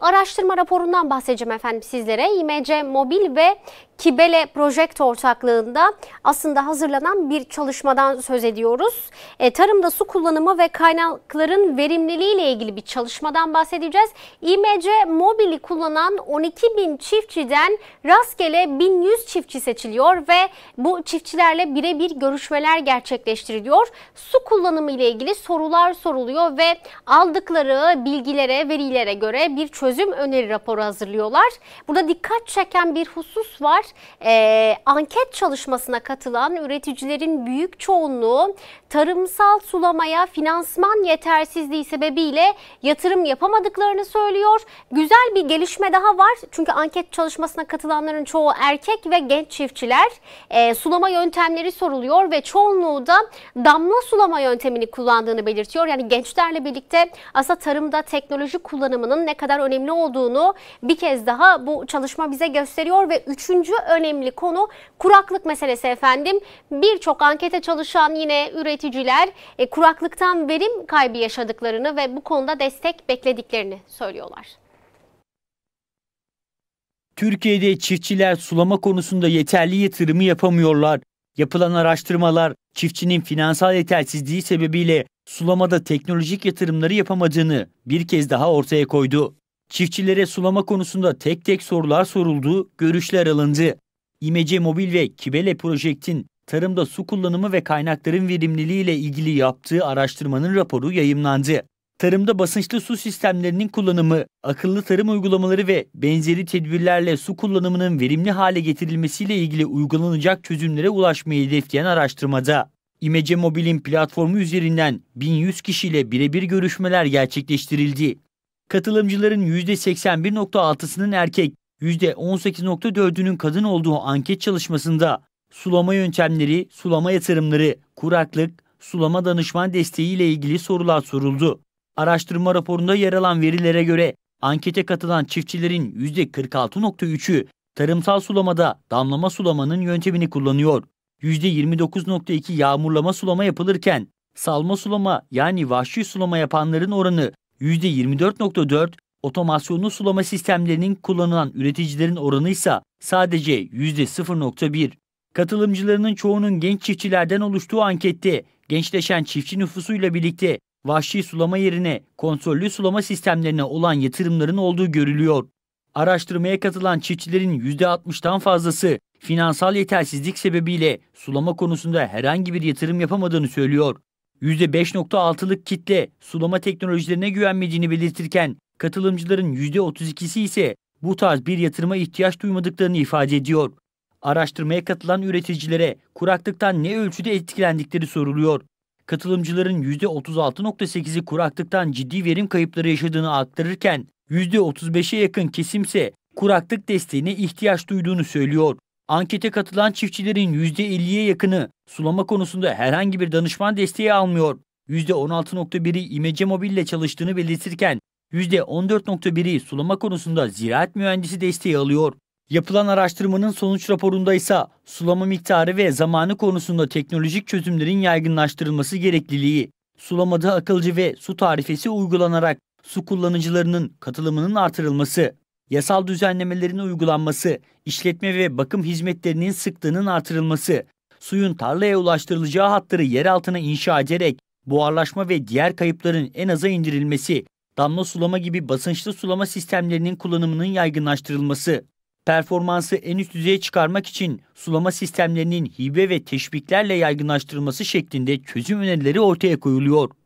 Araştırma raporundan bahsedeceğim efendim sizlere. IMC Mobil ve Kibele Project ortaklığında aslında hazırlanan bir çalışmadan söz ediyoruz. E, tarımda su kullanımı ve kaynakların verimliliği ile ilgili bir çalışmadan bahsedeceğiz. IMC Mobil'i kullanan 12 bin çiftçiden rastgele 1100 çiftçi seçiliyor ve bu çiftçilerle birebir görüşmeler gerçekleştiriliyor. Su kullanımı ile ilgili sorular soruluyor ve aldıkları bilgilere, verilere göre bir çözüm öneri raporu hazırlıyorlar. Burada dikkat çeken bir husus var. E, anket çalışmasına katılan üreticilerin büyük çoğunluğu tarımsal sulamaya finansman yetersizliği sebebiyle yatırım yapamadıklarını söylüyor. Güzel bir gelişme daha var. Çünkü anket çalışmasına katılanların çoğu erkek ve genç çiftçiler. E, sulama yöntemleri soruluyor ve çoğunluğu da damla sulama yöntemini kullandığını belirtiyor. Yani gençlerle birlikte aslında tarımda teknoloji kullanımının ne kadar önemli önemli olduğunu bir kez daha bu çalışma bize gösteriyor ve üçüncü önemli konu kuraklık meselesi efendim. Birçok ankete çalışan yine üreticiler e, kuraklıktan verim kaybı yaşadıklarını ve bu konuda destek beklediklerini söylüyorlar. Türkiye'de çiftçiler sulama konusunda yeterli yatırımı yapamıyorlar. Yapılan araştırmalar çiftçinin finansal yetersizliği sebebiyle sulamada teknolojik yatırımları yapamadığını bir kez daha ortaya koydu. Çiftçilere sulama konusunda tek tek sorular soruldu, görüşler alındı. İmece Mobil ve Kibele Project'in tarımda su kullanımı ve kaynakların verimliliği ile ilgili yaptığı araştırmanın raporu yayımlandı. Tarımda basınçlı su sistemlerinin kullanımı, akıllı tarım uygulamaları ve benzeri tedbirlerle su kullanımının verimli hale getirilmesiyle ilgili uygulanacak çözümlere ulaşmayı hedefleyen araştırmada İmece Mobil'in platformu üzerinden 1100 kişiyle birebir görüşmeler gerçekleştirildi. Katılımcıların %81.6'sının erkek, %18.4'ünün kadın olduğu anket çalışmasında sulama yöntemleri, sulama yatırımları, kuraklık, sulama danışman desteği ile ilgili sorular soruldu. Araştırma raporunda yer alan verilere göre ankete katılan çiftçilerin %46.3'ü tarımsal sulamada damlama sulamanın yöntemini kullanıyor. %29.2 yağmurlama sulama yapılırken salma sulama yani vahşi sulama yapanların oranı %24.4, otomasyonlu sulama sistemlerinin kullanılan üreticilerin oranı ise sadece %0.1. Katılımcılarının çoğunun genç çiftçilerden oluştuğu ankette gençleşen çiftçi nüfusuyla birlikte vahşi sulama yerine kontrollü sulama sistemlerine olan yatırımların olduğu görülüyor. Araştırmaya katılan çiftçilerin %60'tan fazlası finansal yetersizlik sebebiyle sulama konusunda herhangi bir yatırım yapamadığını söylüyor. %5.6'lık kitle sulama teknolojilerine güvenmediğini belirtirken katılımcıların %32'si ise bu tarz bir yatırıma ihtiyaç duymadıklarını ifade ediyor. Araştırmaya katılan üreticilere kuraklıktan ne ölçüde etkilendikleri soruluyor. Katılımcıların %36.8'i kuraklıktan ciddi verim kayıpları yaşadığını aktarırken %35'e yakın kesimse kuraklık desteğine ihtiyaç duyduğunu söylüyor. Ankete katılan çiftçilerin %50'ye yakını sulama konusunda herhangi bir danışman desteği almıyor. %16.1'i imece mobille çalıştığını belirtirken %14.1'i sulama konusunda ziraat mühendisi desteği alıyor. Yapılan araştırmanın sonuç raporunda ise sulama miktarı ve zamanı konusunda teknolojik çözümlerin yaygınlaştırılması gerekliliği, sulamada akılcı ve su tarifesi uygulanarak su kullanıcılarının katılımının artırılması, yasal düzenlemelerin uygulanması, işletme ve bakım hizmetlerinin sıklığının artırılması, suyun tarlaya ulaştırılacağı hatları yer altına inşa ederek buharlaşma ve diğer kayıpların en aza indirilmesi, damla sulama gibi basınçlı sulama sistemlerinin kullanımının yaygınlaştırılması, performansı en üst düzeye çıkarmak için sulama sistemlerinin hibe ve teşviklerle yaygınlaştırılması şeklinde çözüm önerileri ortaya koyuluyor.